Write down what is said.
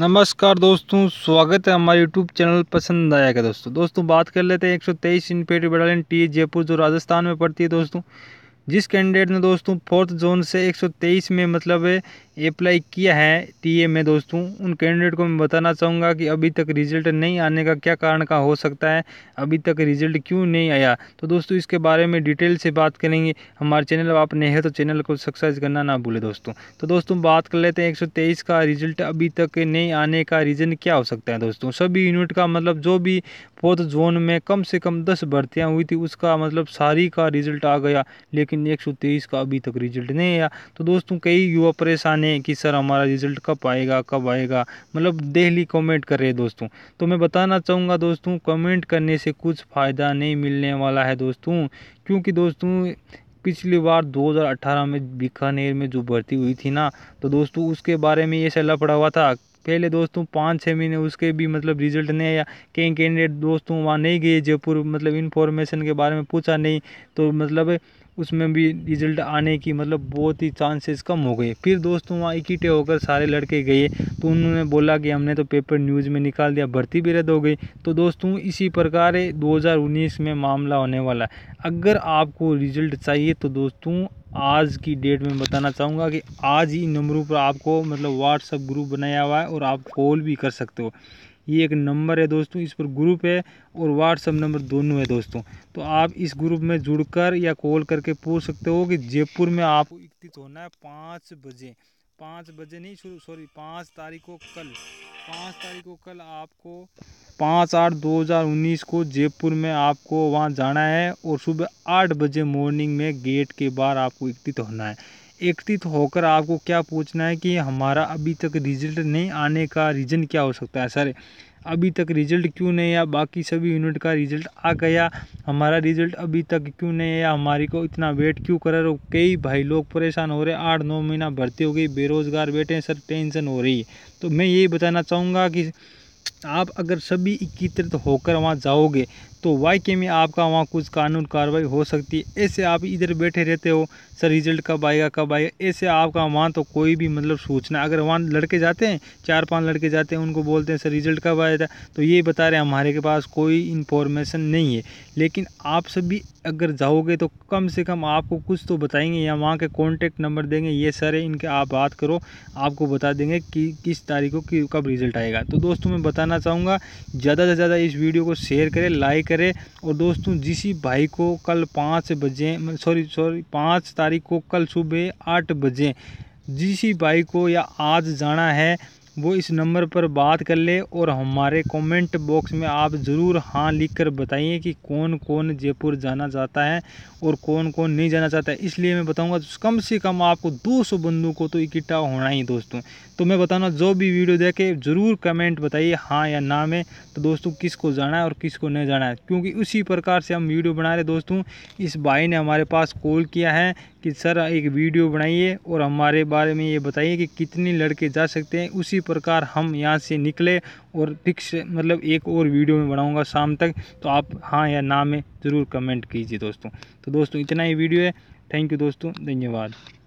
नमस्कार दोस्तों स्वागत है हमारे यूट्यूब चैनल पसंद आया का दोस्तों दोस्तों बात कर लेते हैं एक सौ तेईस इन्फेंट्री बटालियन टी जयपुर जो राजस्थान में पड़ती है दोस्तों जिस कैंडिडेट ने दोस्तों फोर्थ जोन से 123 में मतलब अप्लाई किया है टीए में दोस्तों उन कैंडिडेट को मैं बताना चाहूँगा कि अभी तक रिजल्ट नहीं आने का क्या कारण का हो सकता है अभी तक रिजल्ट क्यों नहीं आया तो दोस्तों इसके बारे में डिटेल से बात करेंगे हमारे चैनल आप नए हैं तो चैनल को सब्सक्राइब करना ना भूलें दोस्तों तो दोस्तों बात कर लेते हैं एक का रिजल्ट अभी तक नहीं आने का रीज़न क्या हो सकता है दोस्तों सभी यूनिट का मतलब जो भी फोर्थ जोन में कम से कम दस भर्तियाँ हुई थी उसका मतलब सारी का रिजल्ट आ गया लेकिन एक का अभी तक रिजल्ट नहीं आया तो दोस्तों कई युवा परेशान जाने कि सर हमारा रिज़ल्ट कब आएगा कब आएगा मतलब डेली कमेंट कर रहे दोस्तों तो मैं बताना चाहूँगा दोस्तों कमेंट करने से कुछ फ़ायदा नहीं मिलने वाला है दोस्तों क्योंकि दोस्तों पिछली बार 2018 में बीकानेर में जो भर्ती हुई थी ना तो दोस्तों उसके बारे में ये सलाह पड़ा हुआ था पहले दोस्तों पाँच छः महीने उसके भी मतलब रिजल्ट नहीं आया कई कैंडिडेट दोस्तों वहाँ नहीं गए जयपुर मतलब इन्फॉर्मेशन के बारे में पूछा नहीं तो मतलब उसमें भी रिजल्ट आने की मतलब बहुत ही चांसेस कम हो गए फिर दोस्तों वहाँ इकट्ठे होकर सारे लड़के गए तो उन्होंने बोला कि हमने तो पेपर न्यूज़ में निकाल दिया भर्ती भी रद्द हो गई तो दोस्तों इसी प्रकार 2019 में मामला होने वाला है अगर आपको रिजल्ट चाहिए तो दोस्तों आज की डेट में बताना चाहूँगा कि आज ही नंबरों पर आपको मतलब व्हाट्सअप ग्रुप बनाया हुआ है और आप कॉल भी कर सकते हो ये एक नंबर है दोस्तों इस पर ग्रुप है और व्हाट्सअप नंबर दोनों है दोस्तों तो आप इस ग्रुप में जुड़कर या कॉल करके पूछ सकते हो कि जयपुर में आपको इकतीस होना है पाँच बजे पाँच बजे नहीं सॉरी पाँच तारीख को कल पाँच तारीख को कल आपको पाँच आठ दो हज़ार उन्नीस को जयपुर में आपको वहाँ जाना है और सुबह आठ बजे मॉर्निंग में गेट के बाहर आपको एकत्रित होना है एकत्रित होकर आपको क्या पूछना है कि हमारा अभी तक रिजल्ट नहीं आने का रीज़न क्या हो सकता है सर अभी तक रिजल्ट क्यों नहीं आया बाकी सभी यूनिट का रिजल्ट आ गया हमारा रिजल्ट अभी तक क्यों नहीं आया हमारी को इतना वेट क्यों कर रहे हो कई भाई लोग परेशान हो रहे आठ नौ महीना भर्ती हो गई बेरोज़गार बैठे हैं सर टेंशन हो रही है तो मैं यही बताना चाहूँगा कि आप अगर सभी एकत्रित होकर वहाँ जाओगे तो वाई के में आपका वहाँ कुछ कानून कार्रवाई हो सकती है ऐसे आप इधर बैठे रहते हो सर रिजल्ट कब आएगा कब आएगा ऐसे आपका वहाँ तो कोई भी मतलब सूचना अगर वहाँ लड़के जाते हैं चार पांच लड़के जाते हैं उनको बोलते हैं सर रिजल्ट कब आएगा तो ये बता रहे हैं हमारे के पास कोई इन्फॉर्मेशन नहीं है लेकिन आप सभी अगर जाओगे तो कम से कम आपको कुछ तो बताएंगे या वहाँ के कॉन्टेक्ट नंबर देंगे ये सर है इनके आप बात करो आपको बता देंगे कि किस तारीख को कब रिजल्ट आएगा तो दोस्तों मैं बताना चाहूँगा ज़्यादा से ज़्यादा इस वीडियो को शेयर करें लाइक करें और दोस्तों जिस भाई को कल पाँच बजे सॉरी सॉरी पाँच तारीख को कल सुबह आठ बजे जिस भाई को या आज जाना है वो इस नंबर पर बात कर ले और हमारे कमेंट बॉक्स में आप ज़रूर हाँ लिखकर बताइए कि कौन कौन जयपुर जाना चाहता है और कौन कौन नहीं जाना चाहता है इसलिए मैं बताऊंगा तो कम से कम आपको 200 बंदों को तो इकट्ठा होना ही दोस्तों तो मैं बताना जो भी वीडियो देखे ज़रूर कमेंट बताइए हाँ या ना में तो दोस्तों किस जाना है और किस नहीं जाना है क्योंकि उसी प्रकार से हम वीडियो बना रहे दोस्तों इस भाई ने हमारे पास कॉल किया है कि सर एक वीडियो बनाइए और हमारे बारे में ये बताइए कि कितने लड़के जा सकते हैं उसी प्रकार हम यहाँ से निकले और फिक्स मतलब एक और वीडियो में बनाऊँगा शाम तक तो आप हाँ या ना में ज़रूर कमेंट कीजिए दोस्तों तो दोस्तों इतना ही वीडियो है थैंक यू दोस्तों धन्यवाद